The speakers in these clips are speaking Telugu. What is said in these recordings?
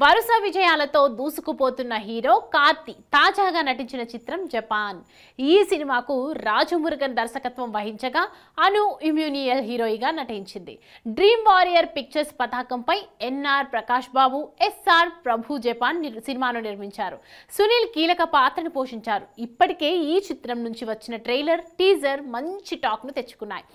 వరుస విజయాలతో దూసుకుపోతున్న హీరో కార్తి తాజాగా నటించిన చిత్రం జపాన్ ఈ సినిమాకు రాజమురుగన్ దర్శకత్వం వహించగా అను ఇమ్యూనియల్ హీరోయిగా నటించింది డ్రీమ్ వారియర్ పిక్చర్స్ పతాకంపై ఎన్ఆర్ ప్రకాష్ బాబు ఎస్ఆర్ ప్రభు జపాన్ సినిమాను నిర్మించారు సునీల్ కీలక పాత్రను పోషించారు ఇప్పటికే ఈ చిత్రం నుంచి వచ్చిన ట్రైలర్ టీజర్ మంచి టాక్ను తెచ్చుకున్నాయి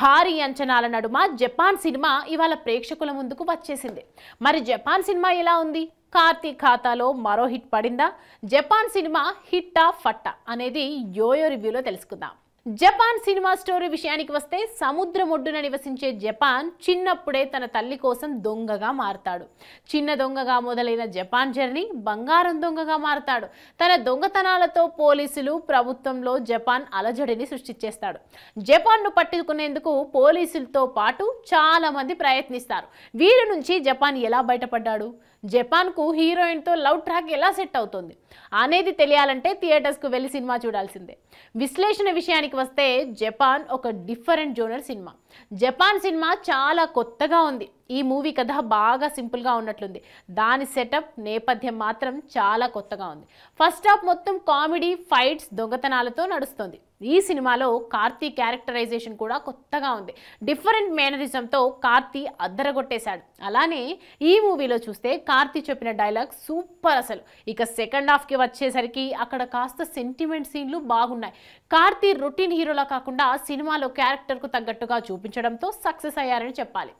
భారీ అంచనాల నడుమ జపాన్ సినిమా ఇవాళ ప్రేక్షకుల ముందుకు వచ్చేసింది మరి జపాన్ సినిమా ఎలా ఉంది కార్తీక్ ఖాతాలో మరో హిట్ పడిందా జపాన్ సినిమా హిట్టా ఫట్టా అనేది యోయో రివ్యూలో తెలుసుకుందాం జపాన్ సినిమా స్టోరీ విషయానికి వస్తే సముద్ర ఒడ్డున నివసించే జపాన్ చిన్నప్పుడే తన తల్లి కోసం దొంగగా మారతాడు చిన్న దొంగగా మొదలైన జపాన్ జర్నీ బంగారం దొంగగా మారతాడు తన దొంగతనాలతో పోలీసులు ప్రభుత్వంలో జపాన్ అలజడిని సృష్టించేస్తాడు జపాన్ను పట్టుకునేందుకు పోలీసులతో పాటు చాలామంది ప్రయత్నిస్తారు వీరి నుంచి జపాన్ ఎలా బయటపడ్డాడు జపాన్కు హీరోయిన్తో లవ్ ట్రాక్ ఎలా సెట్ అవుతుంది అనేది తెలియాలంటే థియేటర్స్కు వెళ్ళి సినిమా చూడాల్సిందే విశ్లేషణ విషయానికి వస్తే జపాన్ ఒక డిఫరెంట్ జోనర్ సినిమా జపాన్ సినిమా చాలా కొత్తగా ఉంది ఈ మూవీ కథ బాగా సింపుల్గా ఉన్నట్లుంది దాని సెటప్ నేపథ్యం మాత్రం చాలా కొత్తగా ఉంది ఫస్ట్ హాఫ్ మొత్తం కామెడీ ఫైట్స్ దొంగతనాలతో నడుస్తుంది ఈ సినిమాలో కార్తీ క్యారెక్టరైజేషన్ కూడా కొత్తగా ఉంది డిఫరెంట్ మేనరిజంతో కార్తీ అద్దరగొట్టేశాడు అలానే ఈ మూవీలో చూస్తే కార్తీ చెప్పిన డైలాగ్ సూపర్ అసలు ఇక సెకండ్ హాఫ్కి వచ్చేసరికి అక్కడ కాస్త సెంటిమెంట్ సీన్లు బాగున్నాయి కార్తీ రొటీన్ హీరోలా కాకుండా సినిమాలో క్యారెక్టర్కు తగ్గట్టుగా చూపించడంతో సక్సెస్ అయ్యారని చెప్పాలి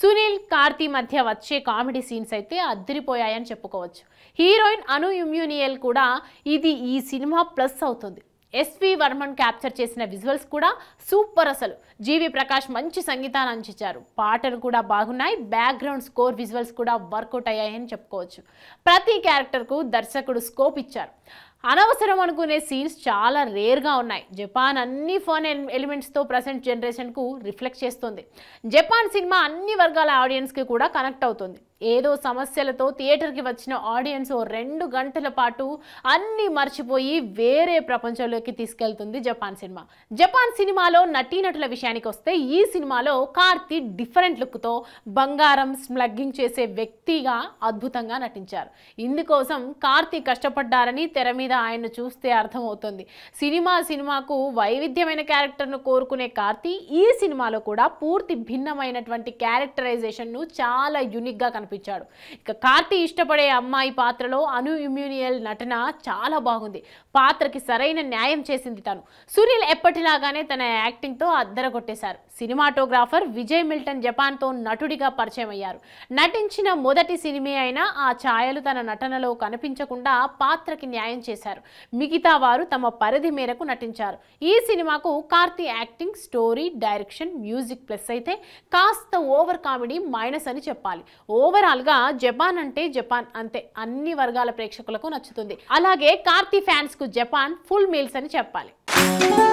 సునీల్ అనిల్ కార్తీ మధ్య వచ్చే కామెడీ సీన్స్ అయితే అద్దరిపోయాయని చెప్పుకోవచ్చు హీరోయిన్ అను ఇమ్యూనియల్ కూడా ఇది ఈ సినిమా ప్లస్ అవుతుంది ఎస్వి వర్మన్ క్యాప్చర్ చేసిన విజువల్స్ కూడా సూపర్ అసలు జీవి ప్రకాష్ మంచి సంగీతాన్ని అందించారు పాటలు కూడా బాగున్నాయి బ్యాక్గ్రౌండ్ స్కోర్ విజువల్స్ కూడా వర్కౌట్ అయ్యాయని చెప్పుకోవచ్చు ప్రతి క్యారెక్టర్కు దర్శకుడు స్కోప్ ఇచ్చారు అనవసరం అనుకునే సీన్స్ చాలా రేర్గా ఉన్నాయి జపాన్ అన్ని ఫన్ ఎలిమెంట్స్తో ప్రజెంట్ జనరేషన్కు రిఫ్లెక్ట్ చేస్తుంది జపాన్ సినిమా అన్ని వర్గాల ఆడియన్స్కి కూడా కనెక్ట్ అవుతుంది ఏదో సమస్యలతో థియేటర్కి వచ్చిన ఆడియన్స్ ఓ రెండు గంటల పాటు అన్నీ మర్చిపోయి వేరే ప్రపంచంలోకి తీసుకెళ్తుంది జపాన్ సినిమా జపాన్ సినిమాలో నటీనటుల విషయానికి వస్తే ఈ సినిమాలో కార్తీ డిఫరెంట్ లుక్తో బంగారం స్మగ్లింగ్ చేసే వ్యక్తిగా అద్భుతంగా నటించారు ఇందుకోసం కార్తీ కష్టపడ్డారని తెర మీద అయినా ఆయన చూస్తే అర్థమవుతుంది సినిమా సినిమాకు వైవిధ్యమైన క్యారెక్టర్ను కోరుకునే కార్తి ఈ సినిమాలో కూడా పూర్తి భిన్నమైనటువంటి క్యారెక్టరైజేషన్ను చాలా యునిక్గా కనిపించాడు ఇక కార్తి ఇష్టపడే అమ్మాయి పాత్రలో అను ఇమ్యూనియల్ నటన చాలా బాగుంది పాత్రకి సరైన న్యాయం చేసింది తను సునీల్ ఎప్పటిలాగానే తన యాక్టింగ్తో కొట్టేశారు సినిమాటోగ్రాఫర్ విజయ్ మిల్టన్ జపాన్తో నటుడిగా పరిచయం అయ్యారు నటించిన మొదటి సినిమే అయినా ఆ ఛాయలు తన నటనలో కనిపించకుండా పాత్రకి న్యాయం చేశారు చేశారు మిగతా వారు తమ పరిధి మేరకు నటించారు ఈ సినిమాకు Karthi acting story direction music plus అయితే కాస్త ఓవర్ కామెడీ మైనస్ అని చెప్పాలి ఓవరాల్గా జపాన్ అంటే జపాన్ అంతే అన్ని వర్గాల ప్రేక్షకులకు నచ్చుతుంది అలాగే కార్తీ ఫ్యాన్స్కు జపాన్ ఫుల్ మీల్స్ అని చెప్పాలి